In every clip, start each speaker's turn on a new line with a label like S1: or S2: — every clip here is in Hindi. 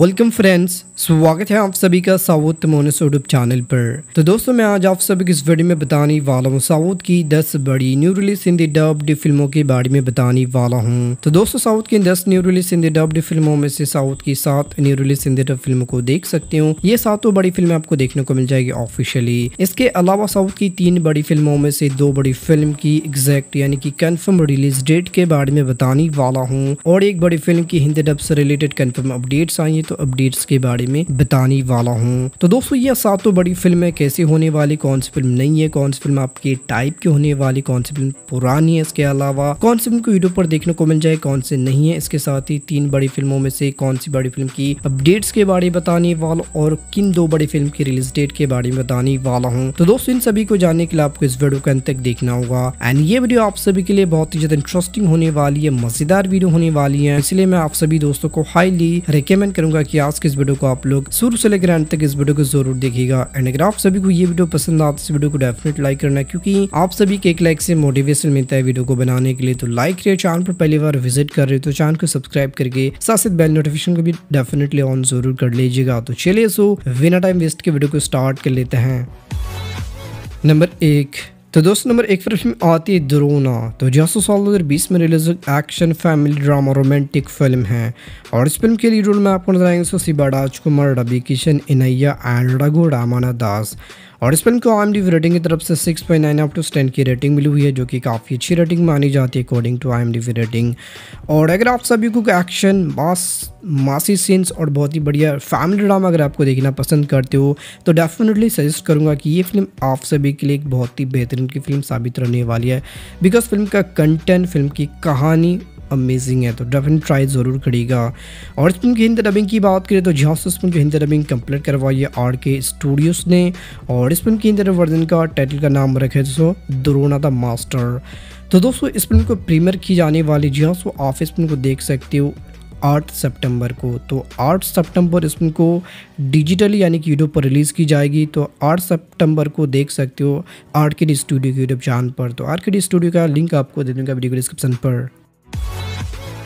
S1: वेलकम फ्रेंड्स स्वागत है आप सभी का साउथ मोनस यूट्यूब चैनल पर तो दोस्तों मैं आज आप सभी को इस वीडियो में बताने वाला हूँ साउथ की 10 बड़ी न्यू रिलीज हिंदी डब्ड फिल्मों के बारे में बताने वाला हूँ तो दोस्तों साउथ की 10 न्यू रिलीज हिंदी डब्ड फिल्मों में से साउथ की सात न्यू रिलीज हिंदी डब फिल्मों को देख सकते हो ये सातों बड़ी फिल्म आपको देखने को मिल जाएगी ऑफिशियली इसके अलावा साउथ की तीन बड़ी फिल्मों में से दो बड़ी फिल्म की एग्जैक्ट यानी की कन्फर्म रिलीज डेट के बारे में बताने वाला हूँ और एक बड़ी फिल्म की हिंदी डब से रिलेटेड कन्फर्म अपडेट्स आई तो अपडेट्स के बारे में बताने वाला हूँ तो दोस्तों ये सात तो बड़ी फिल्म है कैसे होने वाली कौन सी फिल्म नहीं है कौन सी फिल्म आपके टाइप की होने वाली कौन सी फिल्म पुरानी है इसके अलावा कौन सी फिल्म को वीडियो पर देखने को मिल जाए कौन से नहीं है इसके साथ ही तीन बड़ी फिल्मों में से कौन सी बड़ी फिल्म की अपडेट्स के बारे में बताने वाला और किन दो बड़ी फिल्म की रिलीज डेट के बारे में बताने वाला हूँ तो दोस्तों इन सभी को जानने के लिए आपको इस वीडियो के अंत तक देखना होगा एंड ये वीडियो आप सभी के लिए बहुत ही ज्यादा इंटरेस्टिंग होने वाली है मजेदार वीडियो होने वाली है इसलिए मैं आप सभी दोस्तों को हाईली रिकमेंड करूंगा करूंगा कि आज के इस वीडियो को आप लोग शुरू से लेकर एंड तक इस वीडियो को जरूर देखिएगा एंड अगर आप सभी को ये वीडियो पसंद आता है तो इस वीडियो को डेफिनेट लाइक करना क्योंकि आप सभी के एक लाइक से मोटिवेशन मिलता है वीडियो को बनाने के लिए तो लाइक करिए चैनल पर पहली बार विजिट कर रहे हो तो चैनल को सब्सक्राइब करके साथ साथ बेल नोटिफिकेशन को भी डेफिनेटली ऑन जरूर कर लीजिएगा तो चलिए सो बिना टाइम वेस्ट के वीडियो को स्टार्ट कर लेते हैं नंबर एक तो दोस्तों नंबर एक फिर फिल्म आती है द्रोना तो जहाँ हाँ साल दो हज़ार बीस में release action family drama romantic film है और इस फिल्म के लीड रोल में आपको नजर आएंगे सुशीबा राजकुमार रवि किशन इनैया एंड रघु रामाना दास और इस फिल्म को आई रेटिंग की तरफ से 6.9 पॉइंट नाइन आउट टू की रेटिंग मिली हुई है जो कि काफ़ी अच्छी रेटिंग मानी जाती है अकॉर्डिंग टू आई रेटिंग और अगर आप सभी को एक्शन मास मासी सीन्स और बहुत ही बढ़िया फैमिली ड्रामा अगर आपको देखना पसंद करते हो तो डेफिनेटली सजेस्ट करूँगा कि ये फिल्म आप सभी के लिए एक बहुत ही बेहतरीन की फिल्म साबित रहने वाली है बिकॉज फिल्म का कंटेंट फिल्म की कहानी अमेजिंग है तो डब ट्राई ज़रूर करेगा और इसमें की हिंद डबिंग की बात करें तो जहाज जो हिंद डबिंग कंप्लीट करवाई है आर के स्टूडियोज़ ने और इसमें की हिंदी वर्जन का टाइटल का नाम रखा है दोस्तों द्रोना द मास्टर तो दोस्तों इस फिल्म को प्रीमियर की जाने वाली जी हाँ सो आप इस फिल्म को देख सकते हो आठ सितंबर को तो आठ सितंबर इस फिल्म को डिजिटली यानी कि यूट्यूब पर रिलीज़ की जाएगी तो आठ सितंबर को देख सकते हो आर के डी स्टूडियो के यूट्यूब चैनल पर तो आर के डी स्टूडियो का लिंक आपको दे दूँगा वीडियो डिस्क्रिप्शन पर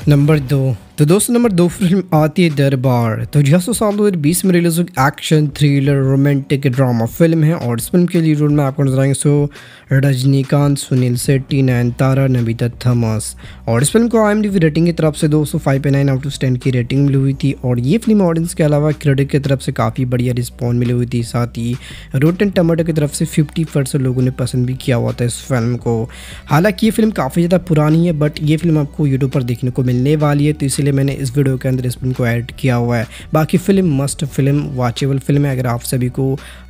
S1: Number 2 तो दोस्तों नंबर दो फिल्म आती है दरबार तो जी साल दो हज़ार बीस में रिलीज हुई action thriller romantic drama film है और इस फिल्म के लिए रोल में आपको नजर आएंगे सो रजनीकांत सुनील सेट्टी नैन तारा नबीता थमस और इस फिल्म को आई एम रेटिंग की तरफ से दो सौ five nine out of ten की रेटिंग मिली हुई थी और ये फिल्म ऑडियंस के अलावा क्रेडिट की तरफ से काफ़ी बढ़िया रिस्पॉन्स मिली हुई थी साथ ही एंड टमाटो की तरफ से फिफ्टी परसेंट लोगों ने पसंद भी किया हुआ था इस फिल्म को हालांकि ये फिल्म काफ़ी ज़्यादा पुरानी है बट ये फिल्म आपको यूट्यूब पर देखने को मिलने वाली है तो इसे इसलिए मैंने इस वीडियो के अंदर इस फिल्म को ऐड किया हुआ है बाकी film must film watchable film है अगर आप सभी को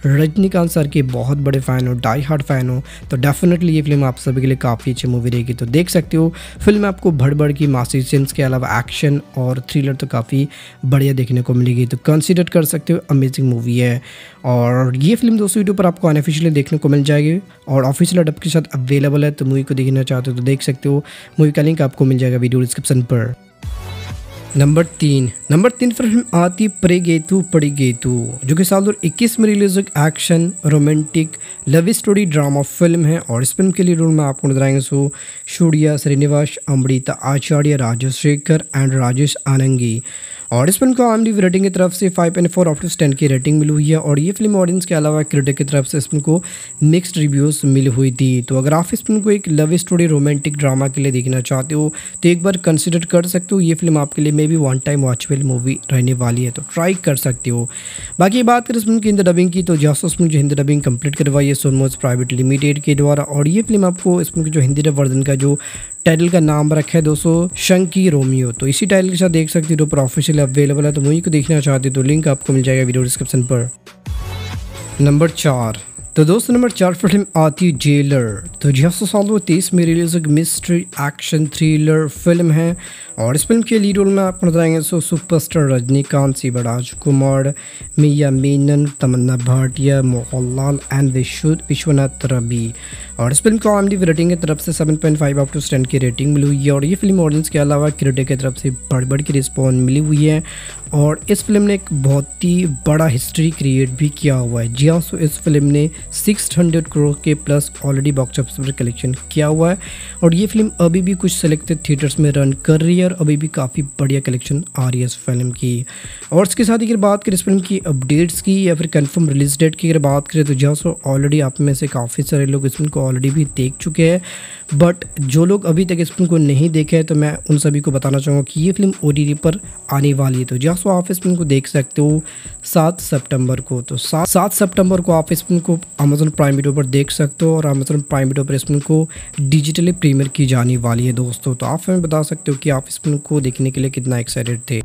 S1: रजनीकांत सर के बहुत बड़े फ़ैन हो डाई हार्ड फ़ैन हो तो डेफिनेटली ये फिल्म आप सभी के लिए काफ़ी अच्छी मूवी रहेगी तो देख सकते हो फिल्म में आपको भड़ भड़ की मासी सीन्स के अलावा एक्शन और थ्रिलर तो काफ़ी बढ़िया देखने को मिलेगी तो कंसिडर कर सकते हो अमेजिंग मूवी है और ये फिल्म दोस्तों यूट्यूब पर आपको अनऑफिशियली देखने को मिल जाएगी और ऑफिशियल अडप के साथ अवेलेबल है तो मूवी को देखना चाहते हो तो देख सकते हो मूवी का लिंक आपको मिल जाएगा वीडियो डिस्क्रिप्शन पर नंबर तीन नंबर तीन फिल्म आती परे गेतु पड़ी गेतु जो कि साल दो इक्कीस में रिलीज हुई action romantic love story drama film है और इस फिल्म के लिए रोल में आपको नजर आएंगे सो शूडिया श्रीनिवास अमृता आचार्य राजेश शेखर एंड राजेश आनंगी और इस फिल्म को आम डी रेटिंग की तरफ से five and four out of ten की रेटिंग मिली हुई है और ये फिल्म ऑडियंस के अलावा क्रिटिक की तरफ से इस फिल्म को मिक्सड रिव्यूज़ मिली हुई थी तो अगर आप इस फिल्म को एक लव स्टोरी रोमांटिक ड्रामा के लिए देखना चाहते हो तो एक बार कंसिडर कर सकते हो ये फिल्म आपके लिए maybe one time watchable movie रहने वाली है तो ट्राई कर सकते हो बाकी बात करें इस फिल्म की हिंदी डबिंग की तो जासूस फिल्म जो हिंदी डबिंग कंप्लीट करवाई है सोनमोज प्राइवेट लिमिटेड के द्वारा और ये फिल्म आपको इस फिल्म की जो हिंदी डब वर्जन का जो टाइटल का नाम रखा है दोस्तों शंकी रोमियो तो इसी टाइटल के साथ देख सकते हो तो ऑफिशियल अवेलेबल है तो वही को देखना चाहते तो लिंक आपको मिल जाएगा वीडियो डिस्क्रिप्शन पर नंबर चार तो दोस्तों नंबर चार फिल्म आती जेलर तो जी हाँ सौ साल में रिलीज एक मिस्ट्री एक्शन थ्रिलर फिल्म है और इस फिल्म के लीड रोल में आपको नजर आएंगे सो सुपरस्टार रजनीकांत सिवा राजकुमार मिया मीनन तमन्ना भाटिया मोहनलाल एंड विश्व विश्वनाथ रबी और इस फिल्म को आम डी रेटिंग की तरफ से 7.5 आउट टू स्टैंड की रेटिंग मिली हुई है और ये फिल्म ऑडियंस के अलावा क्रिटिक की तरफ से बढ़ बढ़ की रिस्पॉन्स मिली हुई है और इस फिल्म ने एक बहुत ही बड़ा हिस्ट्री क्रिएट भी किया हुआ है जी हाँ सो इस फिल्म ने 600 करोड़ के प्लस ऑलरेडी बॉक्स ऑफिस पर कलेक्शन किया हुआ है और ये फिल्म अभी भी कुछ सेलेक्टेड थिएटर्स में रन कर रही है यार अभी भी काफ़ी बढ़िया कलेक्शन आ रही है इस फिल्म की और इसके साथ अगर बात करें इस फिल्म की अपडेट्स की या फिर कंफर्म रिलीज डेट की अगर बात करें तो जहाँ सो ऑलरेडी आप में से काफ़ी सारे लोग इस फिल्म को ऑलरेडी भी देख चुके हैं बट जो लोग अभी तक इस फिल्म को नहीं देखे हैं तो मैं उन सभी को बताना चाहूँगा कि ये फिल्म ओ पर आने वाली है तो जहाँ सो आप इस फिल्म को देख सकते हो सात सितंबर को तो सात सात सितंबर को आप इस फिल्म को अमेजन प्राइम वीडियो पर देख सकते हो और अमेजन प्राइम वीडियो पर इस फिल्म को डिजिटली प्रीमियर की जाने वाली है दोस्तों तो आप हमें बता सकते हो कि आप इस फिल्म को देखने के लिए कितना एक्साइटेड थे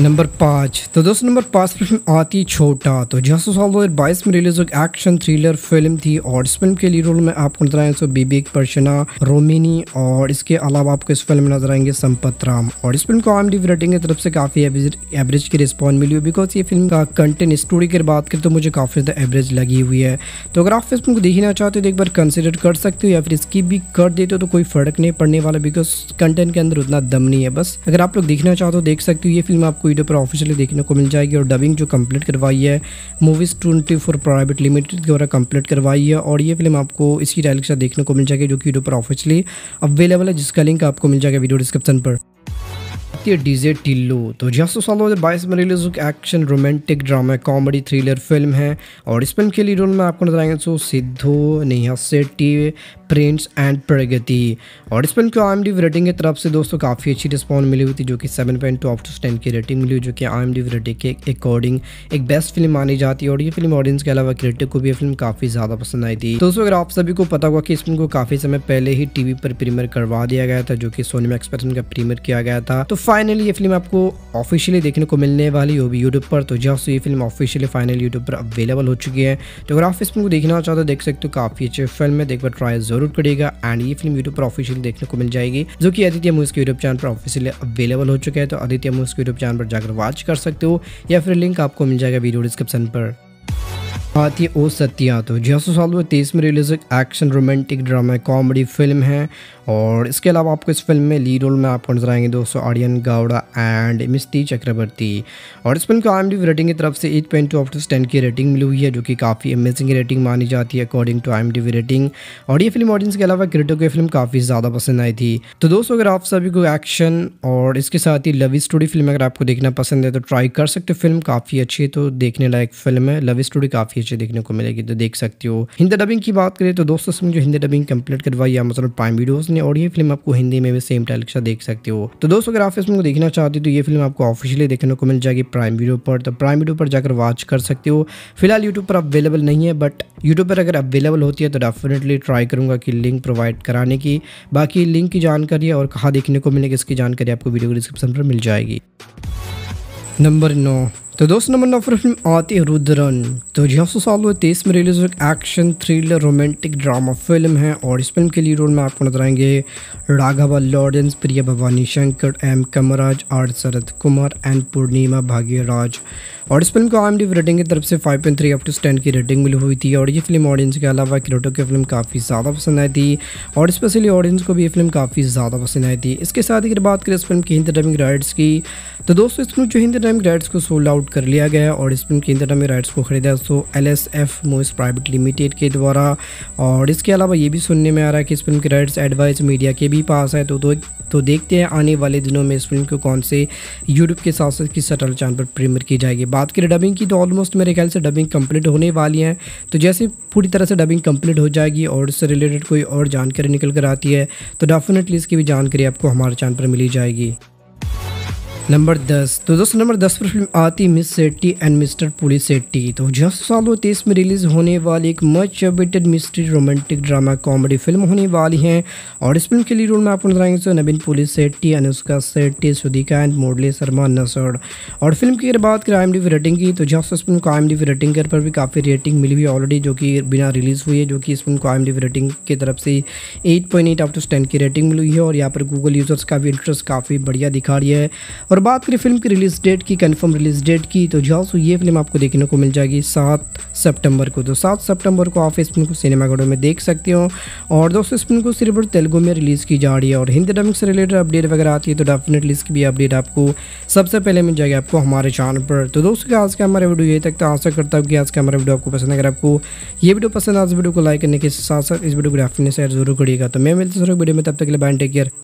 S1: नंबर पाँच तो दोस्तों नंबर पाँच फिल्म आती छोटा तो जहाँ सौ साल दो हज़ार बाईस में रिलीज हुई एक्शन थ्रिलर फिल्म थी और इस फिल्म के लीड रोल में आपको नजर आएंगे सो बीबीक परशना रोमिनी और इसके अलावा आपको इस फिल्म में नजर आएंगे संपत राम और इस फिल्म को आम डी रेटिंग की तरफ से काफ़ी एवरेज की रिस्पॉन्स मिली हुई बिकॉज ये फिल्म का कंटेंट स्टोरी की बात करें तो मुझे काफ़ी ज़्यादा एवरेज लगी हुई है तो अगर आप इस फिल्म को देखना चाहते हो तो एक बार कंसिडर कर सकते हो या फिर इसकी भी कर देते हो तो कोई फ़र्क नहीं पड़ने वाला बिकॉज कंटेंट के अंदर उतना दम नहीं है बस अगर आप लोग देखना चाहते हो देख सकते हो ये फिल्म आपको आपको वीडियो पर ऑफिशियली देखने को मिल जाएगी और डबिंग जो कंप्लीट करवाई है movies twenty four private limited द्वारा कंप्लीट करवाई है और ये फिल्म आपको इसी डायल देखने को मिल जाएगी जो कि वीडियो पर ऑफिशियली अवेलेबल है जिसका लिंक आपको मिल जाएगा वीडियो डिस्क्रिप्शन पर भारतीय डीजे टिल्लो तो जी दो हाँ, हज़ार बाईस में रिलीज हुई action romantic drama comedy thriller film है और इस फिल्म के लिए रोल में आपको नजर आएंगे सो तो सिद्धू नेहा सेट्टी प्रिंस एंड प्रगति और इस फिल्म को आई एम डी रेटिंग की तरफ से दोस्तों काफ़ी अच्छी रिस्पॉन्स मिली हुई थी जो कि seven point two out of ten की रेटिंग मिली जो कि आई एम डी रेटिंग के अकॉर्डिंग एक बेस्ट फिल्म मानी जाती है और ये फिल्म ऑडियंस के अलावा क्रिटिक को भी ये फिल्म काफ़ी ज़्यादा पसंद आई थी दोस्तों अगर आप सभी को पता हुआ कि इस फिल्म को काफ़ी समय पहले ही टीवी पर प्रीमियर करवा दिया गया था जो कि सोनी मैक्स पर का प्रीमियर किया गया था तो फाइनली ये फिल्म आपको ऑफिशियली देखने को मिलने वाली होगी यूट्यूब पर तो जब से ये फिल्म ऑफिशियली फाइनल यूट्यूब पर अवेलेबल हो चुकी है तो अगर आप इस फिल्म को देखना चाहते हो देख सकते हो काफ़ी अच्छी फिल्म है देख पर ट्राई जरूर करिएगा एंड ये फिल्म यूट्यूब पर ऑफिशियली देखने को मिल जाएगी जो कि आदित्य मूवीज के यूट्यूब चैनल पर ऑफिशियली अवेलेबल हो चुका है तो आदित्य मूवीज के यूट्यूब चैनल पर जाकर वॉच कर सकते हो या फिर लिंक आपको मिल जाएगा वीडियो डिस्क्रिप्शन पर बात ओ सत्या तो जी सौ साल तेईस में रिलीज एक action romantic drama comedy film है और इसके अलावा आपको इस फिल्म में लीड रोल में आपको नजर आएंगे दोस्तों आर्यन गावड़ा एंड मिस्ती चक्रवर्ती और इस फिल्म को आई रेटिंग की तरफ से eight point two out ten की रेटिंग मिली हुई है जो कि काफ़ी अमेजिंग रेटिंग मानी जाती है अकॉर्डिंग टू आई रेटिंग और ये फिल्म ऑडियंस के अलावा क्रिटिक ये फिल्म काफ़ी ज़्यादा पसंद आई थी तो दोस्तों अगर आप सभी को एक्शन और इसके साथ ही लव स्टोरी फिल्म अगर आपको देखना पसंद है तो ट्राई कर सकते फिल्म काफ़ी अच्छी तो देखने लायक फिल्म है लव स्टोरी काफ़ी नीचे देखने को मिलेगी तो देख सकते हो हिंदी डबिंग की बात करें तो दोस्तों इसमें जो हिंदी डबिंग कंप्लीट करवाई है मतलब प्राइम वीडियोज ने और ये फिल्म आपको हिंदी में भी सेम टाइल के देख सकते हो तो दोस्तों अगर आप इसमें देखना चाहते हो तो ये फिल्म आपको ऑफिशियली देखने को मिल जाएगी प्राइम वीडियो पर तो प्राइम वीडियो पर जाकर वॉच कर सकते हो फिलहाल यूट्यूब पर अवेलेबल नहीं है बट यूट्यूब पर अगर अवेलेबल होती है तो डेफिनेटली ट्राई करूंगा कि लिंक प्रोवाइड कराने की बाकी लिंक की जानकारी और कहाँ देखने को मिलेगी इसकी जानकारी आपको वीडियो डिस्क्रिप्शन पर मिल जाएगी नंबर नौ तो दोस्तों नंबर नौ फिल्म आती है रुद्रन तो जी सौ साल हुए तेईस में रिलीज हुई action thriller romantic drama film है और इस फिल्म के लीड रोल में आपको नजर आएंगे राघवा लॉरेंस प्रिया भवानी शंकर एम कमराज आर शरद कुमार एंड पूर्णिमा भाग्यराज और इस फिल्म को आई रेटिंग की तरफ से 5.3 थ्री अपू स्टैंड की रेटिंग मिली हुई थी और ये फिल्म ऑडियंस के अलावा क्रिएटर की फिल्म काफ़ी ज़्यादा पसंद आई थी और स्पेशली ऑडियंस को भी ये फिल्म काफ़ी ज़्यादा पसंद आई थी इसके साथ ही अगर बात करें इस फिल्म की हिंदी ड्रामिंग राइट्स की तो दोस्तों इस फिल्म जो हिंदी ड्रामिंग राइट्स को सोल्ड आउट कर लिया गया और इस फिल्म की हिंदी ड्रामिंग राइट्स को खरीदा सो L S F movies private limited के द्वारा और इसके अलावा ये भी सुनने में आ रहा है कि इस फिल्म की राइट्स एडवाइस मीडिया के भी पास है तो तो देखते हैं आने वाले दिनों में इस फिल्म को कौन से यूट्यूब के साथ साथ किस सटल चैनल पर प्रीमियर की जाएगी बात करें डबिंग की तो ऑलमोस्ट मेरे ख्याल से डबिंग कंप्लीट होने वाली है तो जैसे पूरी तरह से डबिंग कंप्लीट हो जाएगी और इससे रिलेटेड कोई और जानकारी निकल कर आती है तो डेफिनेटली इसकी भी जानकारी आपको हमारे चैनल पर मिली जाएगी नंबर दस तो दोस्तों नंबर दस पर फिल्म आती Miss Shetty and Mister Polishetty तो जस्ट साल तेईस में रिलीज होने वाली एक much awaited mystery romantic drama comedy film होने वाली है और इस फिल्म के लिए रोल में आपको नजर आएंगे तो नवीन पुलिस सेट्टी अनुष्का सेट्टी सुधिका एंड मोडले शर्मा नसर और फिल्म की अगर बात करें आई रेटिंग की तो जस्ट इस फिल्म को आई रेटिंग के पर भी काफ़ी रेटिंग मिली हुई ऑलरेडी जो कि बिना रिलीज़ हुई है जो कि इस फिल्म को आई रेटिंग की तरफ से eight point eight out of ten की रेटिंग मिली हुई है और यहाँ पर गूगल यूज़र्स का भी इंटरेस्ट काफ़ी बढ़िया दिखा रही है और बात करें फिल्म की रिलीज डेट की कंफर्म रिलीज डेट की तो झांसू ये फिल्म आपको देखने को मिल जाएगी सात सितंबर को तो सात सितंबर को आप इस फिल्म को सिनेमाघरों में देख सकते हो और दोस्तों इस फिल्म को सिर्फ और तेलुगु में रिलीज़ की जा रही है और हिंदी डबिंग से रिलेटेड अपडेट वगैरह आती है तो डेफिनेटली इसकी भी अपडेट आपको सबसे पहले मिल जाएगी आपको हमारे चैनल पर तो दोस्तों आज का हमारा वीडियो ये तक तो आशा करता हूँ कि आज का हमारा वीडियो आपको पसंद अगर आपको ये वीडियो पसंद आज वीडियो को लाइक करने के साथ साथ इस वीडियो को डेफिनेट शेयर जरूर करिएगा तो मैं मिलते सर वीडियो में तब तक के लिए बैंड टेक केयर